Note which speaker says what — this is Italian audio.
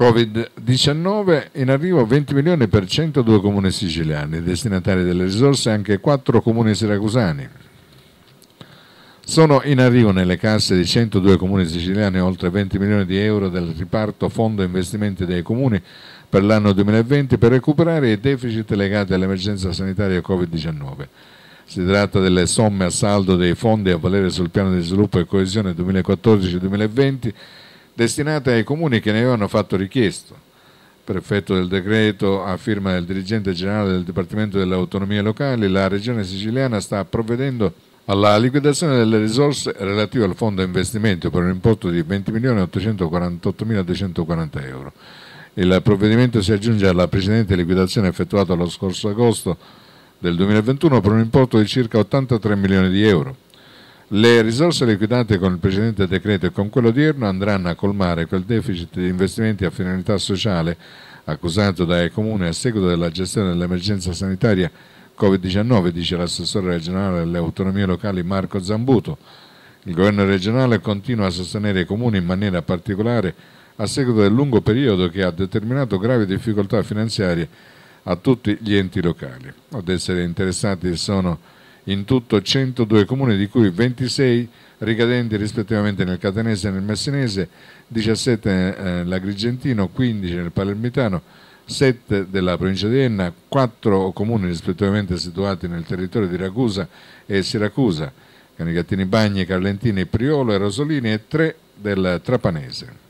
Speaker 1: Covid-19 in arrivo 20 milioni per 102 comuni siciliani, destinatari delle risorse anche 4 comuni siracusani. Sono in arrivo nelle casse di 102 comuni siciliani oltre 20 milioni di euro del riparto Fondo Investimenti dei Comuni per l'anno 2020 per recuperare i deficit legati all'emergenza sanitaria Covid-19. Si tratta delle somme a saldo dei fondi a valere sul piano di sviluppo e coesione 2014-2020 destinate ai comuni che ne avevano fatto richiesto. per effetto del decreto a firma del dirigente generale del Dipartimento delle Autonomie Locali, la Regione Siciliana sta provvedendo alla liquidazione delle risorse relative al fondo investimento per un importo di 20.848.240 euro. Il provvedimento si aggiunge alla precedente liquidazione effettuata lo scorso agosto del 2021 per un importo di circa 83 milioni di euro. Le risorse liquidate con il precedente decreto e con quello odierno andranno a colmare quel deficit di investimenti a finalità sociale accusato dai comuni a seguito della gestione dell'emergenza sanitaria Covid-19, dice l'assessore regionale delle autonomie locali Marco Zambuto. Il governo regionale continua a sostenere i comuni in maniera particolare a seguito del lungo periodo che ha determinato gravi difficoltà finanziarie a tutti gli enti locali. Ad essere interessati sono in tutto 102 comuni, di cui 26 ricadenti rispettivamente nel catanese e nel messinese, 17 eh, nell'agrigentino, 15 nel palermitano, 7 della provincia di Enna, 4 comuni rispettivamente situati nel territorio di Ragusa e Siracusa, Canicattini Bagni, Carlentini, Priolo e Rosolini e 3 del Trapanese.